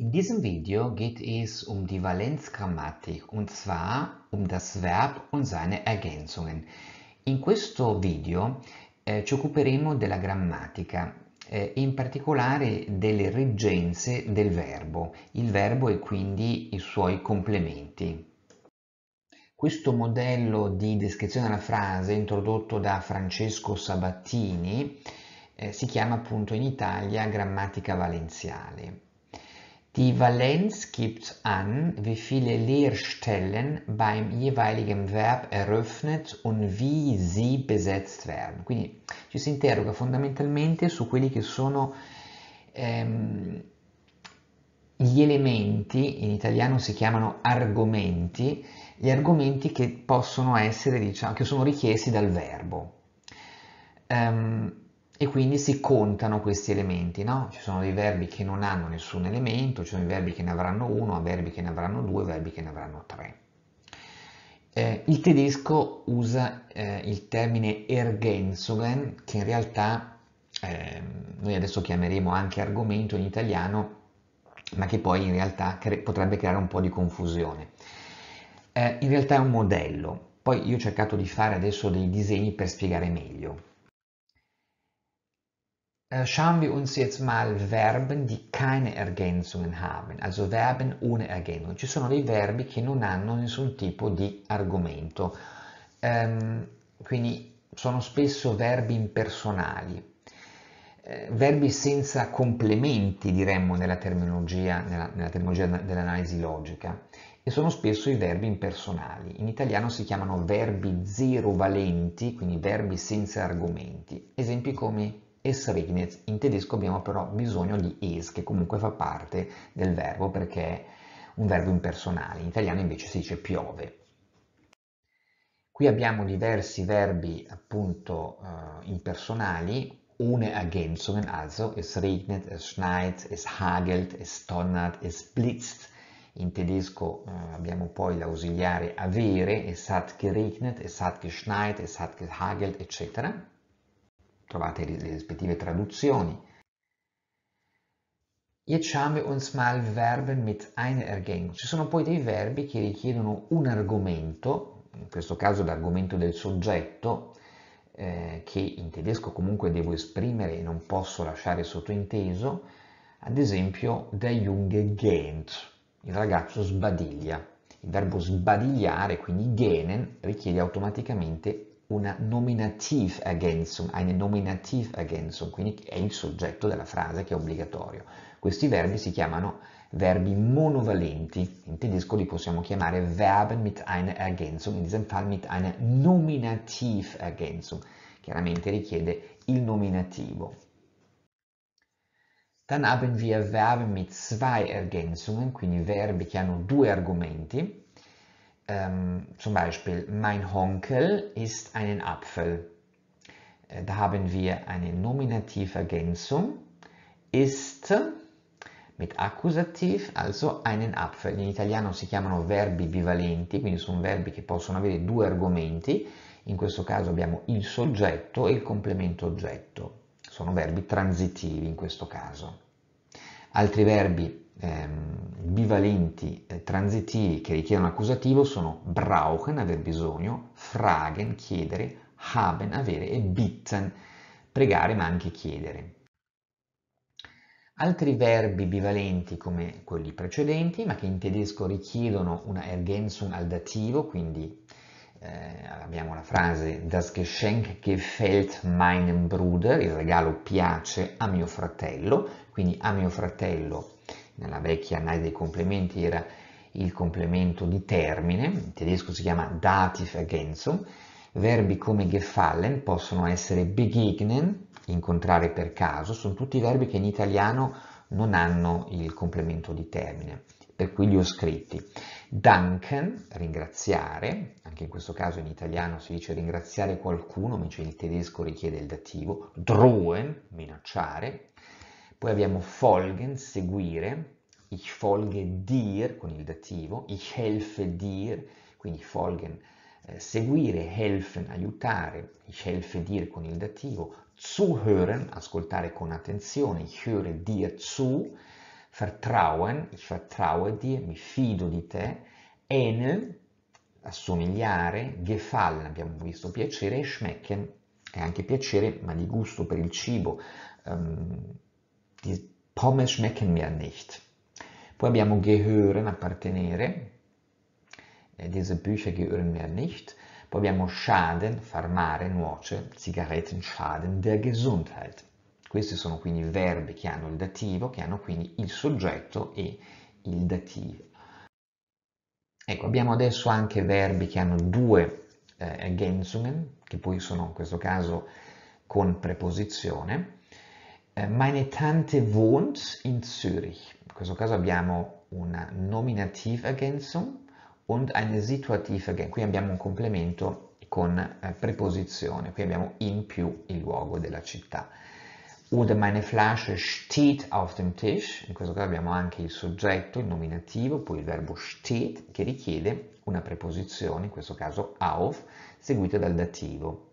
In diesem Video geht es um die Valenzgrammatik und zwar um das Verb und seine Ergänzungen. In questo video eh, ci occuperemo della grammatica eh, in particolare delle reggenze del verbo, il verbo e quindi i suoi complementi. Questo modello di descrizione della frase introdotto da Francesco Sabattini eh, si chiama appunto in Italia grammatica valenziale Die Valenz gibt an, wie viele Leerstellen beim jeweiligen Verb eröffnet und wie sie besetzt werden. Quindi ci si interroga fondamentalmente su quelli che sono ehm, gli elementi, in italiano si chiamano argomenti, gli argomenti che possono essere, diciamo, che sono richiesti dal verbo. Um, e quindi si contano questi elementi, no? Ci sono dei verbi che non hanno nessun elemento, ci sono i verbi che ne avranno uno, verbi che ne avranno due, verbi che ne avranno tre. Eh, il tedesco usa eh, il termine Ergänzungen, che in realtà eh, noi adesso chiameremo anche argomento in italiano, ma che poi in realtà cre- potrebbe creare un po' di confusione. Eh, in realtà è un modello, poi io ho cercato di fare adesso dei disegni per spiegare meglio. Äh, schauen wir uns jetzt mal Verben, die keine Ergänzungen haben, also Verben ohne Ergänzung. Ci sono dei verbi che non hanno nessun tipo di argomento, ehm, quindi sono spesso verbi impersonali, eh, verbi senza complementi, diremmo, nella terminologia, nella, nella terminologia dell'analisi logica. E sono spesso i verbi impersonali. In italiano si chiamano verbi zero valenti, quindi verbi senza argomenti. Esempi come e In tedesco abbiamo però bisogno di es, che comunque fa parte del verbo perché è un verbo impersonale. In italiano invece si dice piove. Qui abbiamo diversi verbi appunto eh, impersonali, ohne Ergänzungen, also es regnet, es schneit, es hagelt, es donnert, es blitzt. In tedesco eh, abbiamo poi l'ausiliare avere, es hat geregnet, es hat geschneit, es hat gehagelt, eccetera trovate le rispettive traduzioni. Jetzt schauen wir uns mal Verbe mit einer Ergänzung. Ci sono poi dei verbi che richiedono un argomento, in questo caso l'argomento del soggetto, eh, che in tedesco comunque devo esprimere e non posso lasciare sottointeso, ad esempio der Junge gähnt, il ragazzo sbadiglia. Il verbo sbadigliare, quindi gähnen, richiede automaticamente una nominativergänzung, eine nominativergänzung, quindi è il soggetto della frase che è obbligatorio. Questi verbi si chiamano verbi monovalenti, in tedesco li possiamo chiamare Verben mit einer Ergänzung, in diesem Fall mit einer nominativ-ergänzung, chiaramente richiede il nominativo. Dann haben wir Verben mit zwei Ergänzungen, quindi verbi che hanno due argomenti, Ähm, zum Beispiel, mein Onkel isst einen Apfel. Äh, da haben wir eine Nominativergänzung. Ist mit accusativ, also einen Apfel. In italiano si chiamano verbi bivalenti, quindi sono verbi che possono avere due argomenti. In questo caso abbiamo il soggetto e il complemento oggetto. Sono verbi transitivi in questo caso. Altri verbi ehm, bivalenti eh, transitivi che richiedono accusativo sono brauchen, aver bisogno, fragen, chiedere, haben, avere e bitten, pregare ma anche chiedere. Altri verbi bivalenti come quelli precedenti, ma che in tedesco richiedono una Ergänzung al dativo, quindi eh, abbiamo la frase Das Geschenk gefällt meinem Bruder, il regalo piace a mio fratello, quindi a mio fratello nella vecchia analisi dei complementi era il complemento di termine, in tedesco si chiama Dativ-Ergänzung, verbi come gefallen possono essere begegnen, incontrare per caso, sono tutti verbi che in italiano non hanno il complemento di termine, per cui li ho scritti. Danken, ringraziare, anche in questo caso in italiano si dice ringraziare qualcuno, invece in tedesco richiede il dativo. Drohen, minacciare. Poi abbiamo folgen, seguire, ich folge dir con il dativo, ich helfe dir, quindi folgen, eh, seguire, helfen, aiutare, ich helfe dir con il dativo, zuhören, ascoltare con attenzione, ich höre dir zu, vertrauen, ich vertraue dir, mi fido di te, ähneln, assomigliare, gefallen, abbiamo visto piacere, schmecken, è anche piacere, ma di gusto per il cibo, um, die Pommes schmecken mir nicht. Poi abbiamo gehören, appartenere, äh, diese Bücher gehören mir nicht. Poi abbiamo schaden, farmare, male, nuoce, Zigaretten schaden der Gesundheit. Questi sono quindi verbi che hanno il dativo, che hanno quindi il soggetto e il dativo. Ecco, abbiamo adesso anche verbi che hanno due eh, Ergänzungen, che poi sono in questo caso con preposizione. Eh, meine Tante wohnt in Zürich. In questo caso abbiamo una nominativergänzung und eine situativergänzung. Qui abbiamo un complemento con eh, preposizione, qui abbiamo in più il luogo della città. Oder meine Flasche steht auf dem Tisch, in questo caso abbiamo anche il soggetto, il nominativo, poi il verbo steht che richiede una preposizione, in questo caso auf, seguita dal dativo.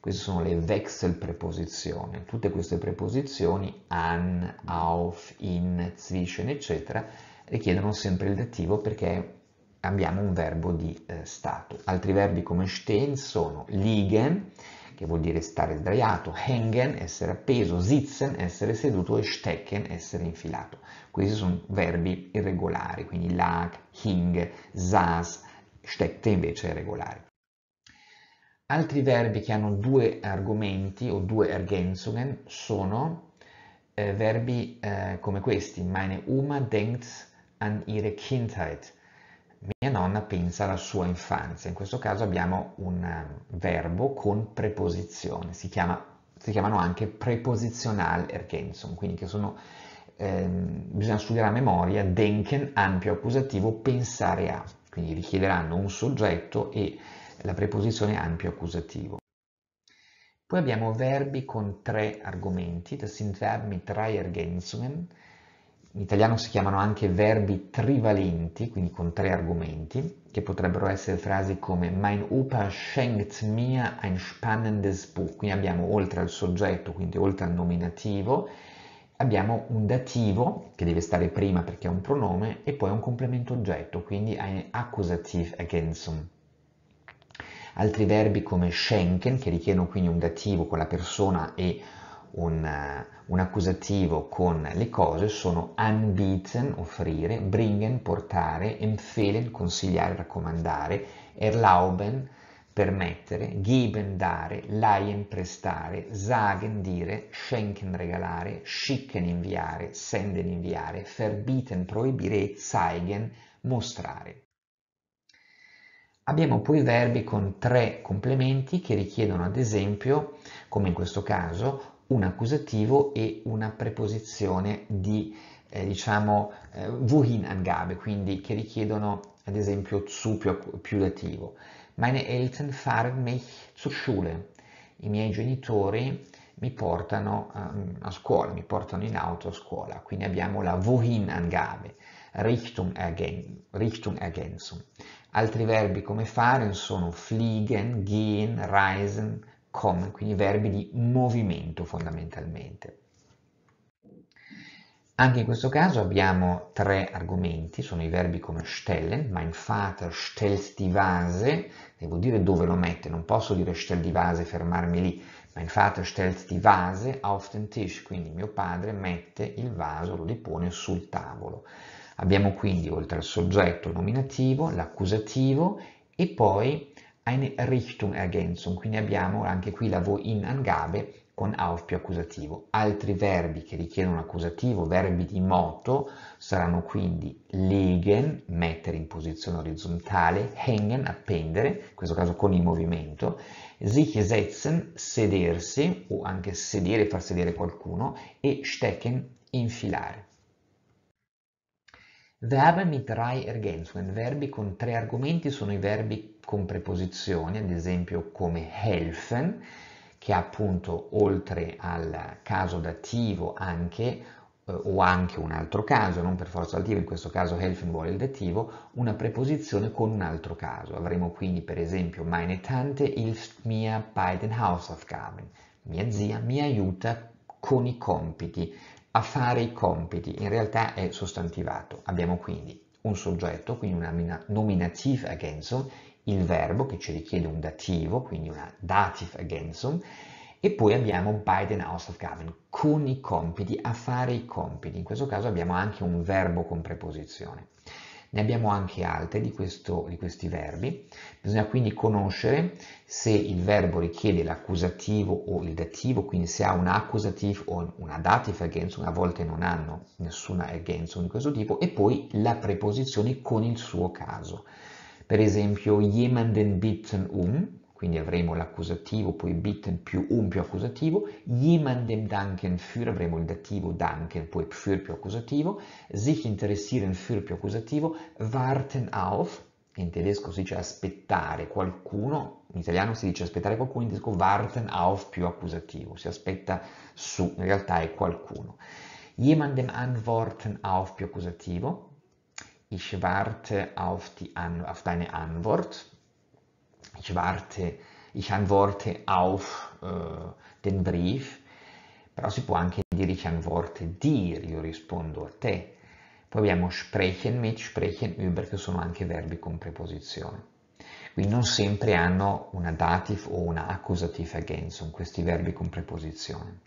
Queste sono le Wechsel preposizioni. Tutte queste preposizioni, an, auf, in, zwischen, eccetera, richiedono sempre il dativo perché abbiamo un verbo di eh, stato. Altri verbi come stehen sono liegen, che vuol dire stare sdraiato, hängen, essere appeso, sitzen, essere seduto e stecken, essere infilato. Questi sono verbi irregolari, quindi lag, hing, saß, steckte invece è regolare. Altri verbi che hanno due argomenti o due Ergänzungen sono eh, verbi eh, come questi. Meine Oma denkt an ihre Kindheit. Mia nonna pensa alla sua infanzia. In questo caso abbiamo un eh, verbo con preposizione. Si, chiama, si chiamano anche prepositional Ergänzung, quindi che sono, ehm, bisogna studiare a memoria denken, ampio accusativo, pensare a. Quindi richiederanno un soggetto e la preposizione ampio accusativo. Poi abbiamo verbi con tre argomenti, das sind verbi mit drei Ergänzungen. In italiano si chiamano anche verbi trivalenti, quindi con tre argomenti, che potrebbero essere frasi come Mein Opa schenkt mir ein spannendes Buch. Quindi abbiamo oltre al soggetto, quindi oltre al nominativo, abbiamo un dativo che deve stare prima perché è un pronome e poi un complemento oggetto, quindi ein Accusativ ergänzungen altri verbi come schenken, che richiedono quindi un dativo con la persona e un, eh, un, accusativo con le cose, sono anbieten, offrire, bringen, portare, empfehlen, consigliare, raccomandare, erlauben, permettere, geben, dare, laien, prestare, sagen, dire, schenken, regalare, schicken, inviare, senden, inviare, verbieten, proibire e zeigen, mostrare. Abbiamo poi verbi con tre complementi che richiedono ad esempio, come in questo caso, un accusativo e una preposizione di, eh, diciamo, eh, wohin angabe, quindi che richiedono ad esempio zu più, più dativo. Meine Eltern fahren mich zur Schule. I miei genitori mi portano um, a scuola, mi portano in auto a scuola. Quindi abbiamo la wohin angabe, Richtung, ergän Richtung Ergänzung. Altri verbi come fare sono fliegen, gehen, reisen, kommen, quindi verbi di movimento fondamentalmente. Anche in questo caso abbiamo tre argomenti, sono i verbi come stellen, mein Vater stellt die Vase, devo dire dove lo mette, non posso dire stell die Vase e fermarmi lì, mein Vater stellt die Vase auf den Tisch, quindi mio padre mette il vaso, lo depone sul tavolo. Abbiamo quindi oltre al soggetto nominativo, l'accusativo e poi eine Richtung Ergänzung, quindi abbiamo anche qui la vo in angabe con auf più accusativo. Altri verbi che richiedono un accusativo, verbi di moto, saranno quindi legen, mettere in posizione orizzontale, hängen, appendere, in questo caso con il movimento, sich setzen, sedersi, o anche sedere, far sedere qualcuno, e stecken, infilare. Verben mit drei Ergänzungen. Verbi con tre argomenti sono i verbi con preposizioni, ad esempio come helfen, che ha appunto oltre al caso dativo anche eh, o anche un altro caso, non per forza dativo, in questo caso helfen vuole il dativo, una preposizione con un altro caso. Avremo quindi per esempio meine Tante hilft mir bei den Hausaufgaben. Mia zia mi aiuta con i compiti a fare i compiti, in realtà è sostantivato. Abbiamo quindi un soggetto, quindi una nominativ ergänzung, il verbo che ci richiede un dativo, quindi una dativ ergänzung, e poi abbiamo house of Gavin, con i compiti, a fare i compiti. In questo caso abbiamo anche un verbo con preposizione. Ne abbiamo anche altre di, questo, di questi verbi. Bisogna quindi conoscere se il verbo richiede l'accusativo o il dativo, quindi se ha un accusative o una dative ergänzung, a volte non hanno nessuna ergänzung di questo tipo, e poi la preposizione con il suo caso. Per esempio, jemanden bitten um, quindi avremo l'accusativo, poi bitten più un più accusativo, jemandem danken für, avremo il dativo danken, poi für più accusativo, sich interessieren für più accusativo, warten auf, in tedesco si dice aspettare qualcuno, in italiano si dice aspettare qualcuno, in tedesco warten auf più accusativo, si aspetta su, in realtà è qualcuno. Jemandem antworten auf più accusativo, ich warte auf, die, auf deine Antwort, ich warte, ich antworte auf äh, den brief, però si può anche dire ich antworte dir, io rispondo a te. Poi abbiamo sprechen mit, sprechen über, che sono anche verbi con preposizione. Quindi non sempre hanno una dativ o una accusativ ergänzung, questi verbi con preposizione.